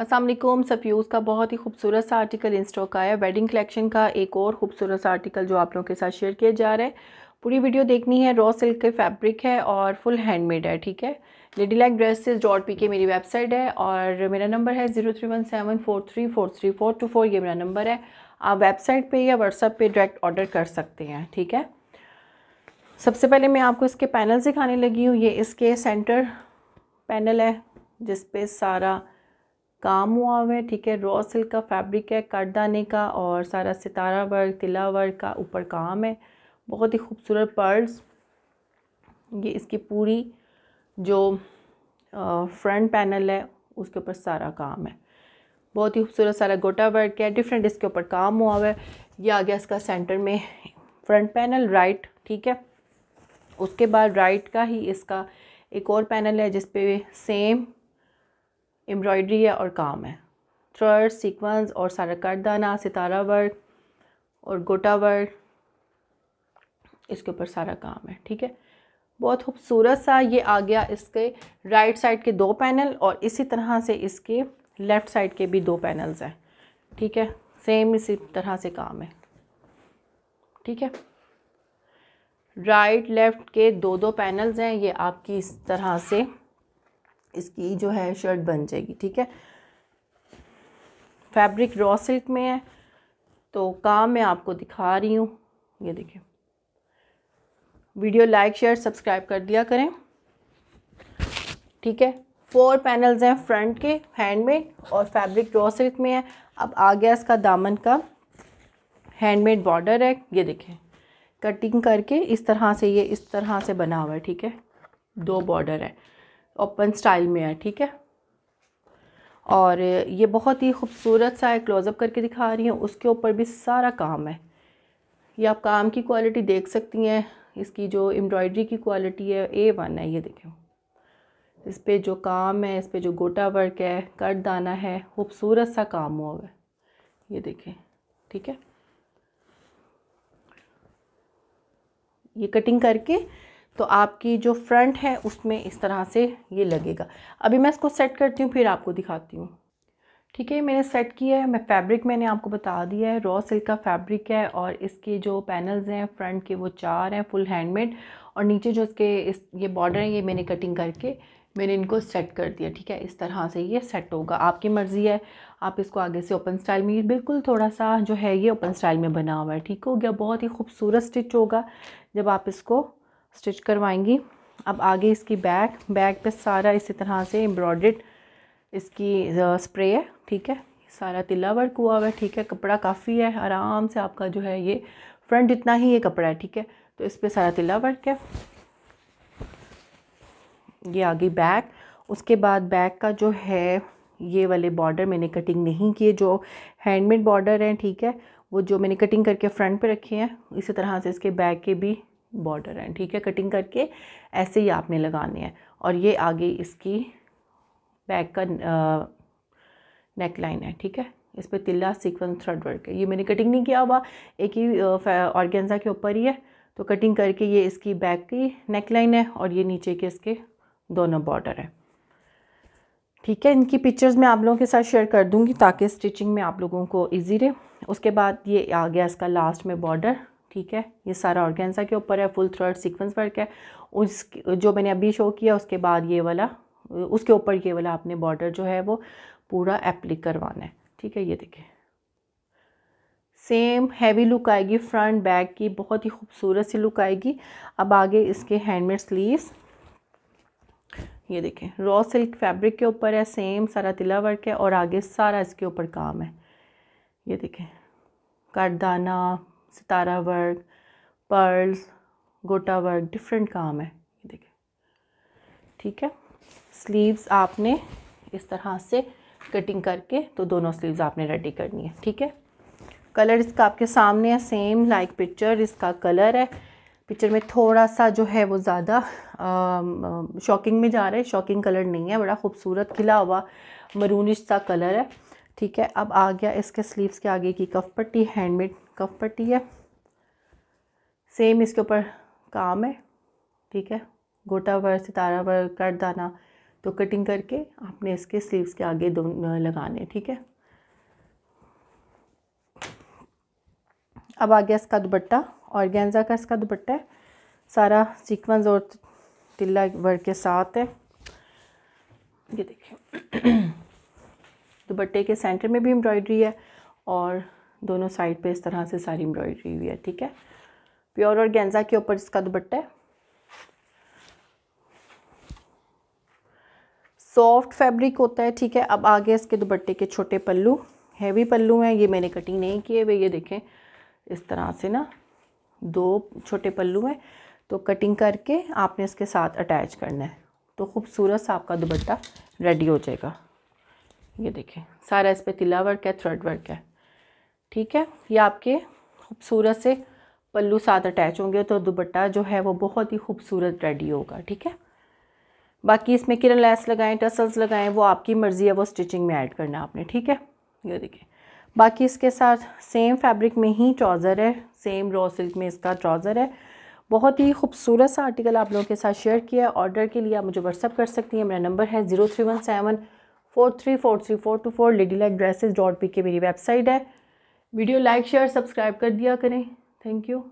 असलम सफ्यूज़ का बहुत ही खूबसूरत सा आर्टिकल इन स्टॉक आया वेडिंग कलेक्शन का एक और खूबसूरत सा आर्टिकल जो आप लोगों के साथ शेयर किया जा रहा है पूरी वीडियो देखनी है रॉ सिल्क के फैब्रिक है और फुल हैंडमेड है ठीक है lady like dresses dot P K मेरी वेबसाइट है और मेरा नंबर है zero three one seven four three four three four two four ये मेरा नंबर है आप वेबसाइट पे या व्हाट्सअप पे डायरेक्ट ऑर्डर कर सकते हैं ठीक है सबसे पहले मैं आपको इसके पैनल दिखाने लगी हूँ ये इसके सेंटर पैनल है जिसपे सारा काम हुआ हुआ है ठीक है रॉ सिल्क का फैब्रिक है कटदाने का और सारा सितारा वर्क तिला वर्क का ऊपर काम है बहुत ही खूबसूरत पर्ल्स ये इसकी पूरी जो फ्रंट पैनल है उसके ऊपर सारा काम है बहुत ही खूबसूरत सारा गोटा वर्क है डिफरेंट इसके ऊपर काम हुआ हुआ है ये आ गया इसका सेंटर में फ्रंट पैनल राइट ठीक है उसके बाद राइट का ही इसका एक और पैनल है जिसपे सेम एम्ब्रॉयडरी है और काम है थ्रर सीक्वेंस और सारा सितारा वर्क और गोटा वर्क इसके ऊपर सारा काम है ठीक है बहुत खूबसूरत सा ये आ गया इसके राइट साइड के दो पैनल और इसी तरह से इसके लेफ़्ट साइड के भी दो पैनल्स हैं ठीक है सेम इसी तरह से काम है ठीक है राइट लेफ़्ट के दो दो पैनल्स हैं ये आपकी इस तरह से इसकी जो है शर्ट बन जाएगी ठीक है फैब्रिक रॉ सिल्क में है तो काम मैं आपको दिखा रही हूँ ये देखिए वीडियो लाइक शेयर सब्सक्राइब कर दिया करें ठीक है फोर पैनल्स हैं फ्रंट के हैंड में और फैब्रिक रॉ सिल्क में है अब आ गया इसका दामन का हैंडमेड बॉर्डर है ये देखें कटिंग करके इस तरह से ये इस तरह से बना हुआ है ठीक है दो बॉर्डर है ओपन स्टाइल में है ठीक है और ये बहुत ही खूबसूरत सा है क्लोज़अप करके दिखा रही हूँ उसके ऊपर भी सारा काम है ये आप काम की क्वालिटी देख सकती हैं इसकी जो एम्ब्रॉयडरी की क्वालिटी है ए वन है ये देखें इस पर जो काम है इस पर जो गोटा वर्क है कट दाना है खूबसूरत सा काम हुआ है ये देखें ठीक है ये कटिंग करके तो आपकी जो फ्रंट है उसमें इस तरह से ये लगेगा अभी मैं इसको सेट करती हूँ फिर आपको दिखाती हूँ ठीक है मैंने सेट किया है मैं फैब्रिक मैंने आपको बता दिया है रॉ सिल्क का फैब्रिक है और इसके जो पैनल्स हैं फ्रंट के वो चार हैं फुल हैंडमेड और नीचे जो इसके इस ये बॉर्डर है ये मैंने कटिंग करके मैंने इनको सेट कर दिया ठीक है इस तरह से ये सेट होगा आपकी मर्ज़ी है आप इसको आगे से ओपन स्टाइल में बिल्कुल थोड़ा सा जो है ये ओपन स्टाइल में बना हुआ है ठीक हो गया बहुत ही खूबसूरत स्टिच होगा जब आप इसको स्टिच करवाएंगी अब आगे इसकी बैक बैक पे सारा इसी तरह से एम्ब्रॉयड इसकी स्प्रे है ठीक है सारा तिला वर्क हुआ हुआ है ठीक है कपड़ा काफ़ी है आराम से आपका जो है ये फ्रंट जितना ही ये कपड़ा है ठीक है तो इस पर सारा तिला वर्क है ये आगे बैक उसके बाद बैक का जो है ये वाले बॉर्डर मैंने कटिंग नहीं किए जो हैंडमेड बॉर्डर हैं ठीक है वो जो मैंने कटिंग करके फ्रंट पे रखे हैं इसी तरह से इसके बैक के भी बॉर्डर हैं ठीक है कटिंग करके ऐसे ही आपने लगाने हैं और ये आगे इसकी बैक का नेक लाइन है ठीक है इस पर तिल्ला सीक्वेंस थ्रेड वर्क है ये मैंने कटिंग नहीं किया हुआ एक ही ऑर्गेंजा के ऊपर ही है तो कटिंग करके ये इसकी बैक की नेक लाइन है और ये नीचे के इसके दोनों बॉर्डर है ठीक है इनकी पिक्चर्स मैं आप लोगों के साथ शेयर कर दूंगी ताकि स्टिचिंग में आप लोगों को इजी रहे उसके बाद ये आ गया इसका लास्ट में बॉर्डर ठीक है ये सारा ऑर्गेन्सा के ऊपर है फुल थ्रड सीक्वेंस वर्क है उस जो मैंने अभी शो किया उसके बाद ये वाला उसके ऊपर ये वाला आपने बॉर्डर जो है वो पूरा एप्लिक करवाना है ठीक है ये देखें सेम हैवी लुक आएगी फ्रंट बैक की बहुत ही खूबसूरत सी लुक आएगी अब आगे इसके हैंडमेड स्लीव्स ये देखें रॉ सिल्क फैब्रिक के ऊपर है सेम सारा तिला वर्क है और आगे सारा इसके ऊपर काम है ये देखें करदाना सितारा वर्क पर्ल्स गोटा वर्क डिफरेंट काम है ये देखें ठीक है स्लीव्स आपने इस तरह से कटिंग करके तो दोनों स्लीव्स आपने रेडी करनी है ठीक है कलर इसका आपके सामने है सेम लाइक पिक्चर इसका कलर है पिक्चर में थोड़ा सा जो है वो ज़्यादा शॉकिंग में जा रहा है शॉकिंग कलर नहीं है बड़ा खूबसूरत खिला हुआ मरूनिश सा कलर है ठीक है अब आ गया इसके स्लीव्स के आगे की कफ पट्टी हैंडमेड कफ पट्टी है सेम इसके ऊपर काम है ठीक है गोटा सितारा वर कट दाना तो कटिंग करके आपने इसके स्लीव्स के आगे दोनों लगाने ठीक है अब आ गया इसका दुपट्टा और गेंजा का इसका दुपट्टा है सारा सीक्वेंस और तिल्ला वर्क के साथ है ये देखिए दुपट्टे के सेंटर में भी एम्ब्रॉयडरी है और दोनों साइड पे इस तरह से सारी एम्ब्रॉयडरी हुई है ठीक है प्योर और गेंजा के ऊपर इसका दुपट्टा है सॉफ्ट फैब्रिक होता है ठीक है अब आगे इसके दुपट्टे के छोटे पल्लू हैवी पल्लू हैं ये मैंने कटिंग नहीं किए हुए ये देखें इस तरह से ना दो छोटे पल्लू हैं तो कटिंग करके आपने इसके साथ अटैच करना है तो खूबसूरत सा आपका दुपट्टा रेडी हो जाएगा ये देखें सारा इस पर तिला वर्क है थ्रेड वर्क है ठीक है ये आपके खूबसूरत से पल्लू साथ अटैच होंगे तो दुपट्टा जो है वो बहुत ही खूबसूरत रेडी होगा ठीक है बाकी इसमें किरण लैस लगाएं टसल्स लगाएं वो आपकी मर्ज़ी है वो स्टिचिंग में ऐड करना आपने ठीक है ये देखिए बाकी इसके साथ सेम फैब्रिक में ही ट्राउज़र है सेम रॉ सिल्क में इसका ट्राउज़र है बहुत ही खूबसूरत सा आर्टिकल आप लोगों के साथ शेयर किया है ऑर्डर के लिए आप मुझे व्हाट्सअप कर सकती हैं मेरा नंबर है zero three one seven four three four three four two four lady like dresses dot P K मेरी वेबसाइट है वीडियो लाइक शेयर सब्सक्राइब कर दिया करें थैंक यू